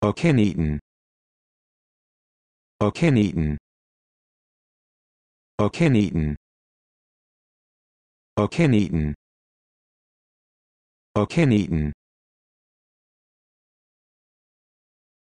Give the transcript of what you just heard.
Okanagan Okanagan Okanagan Okanagan Okanagan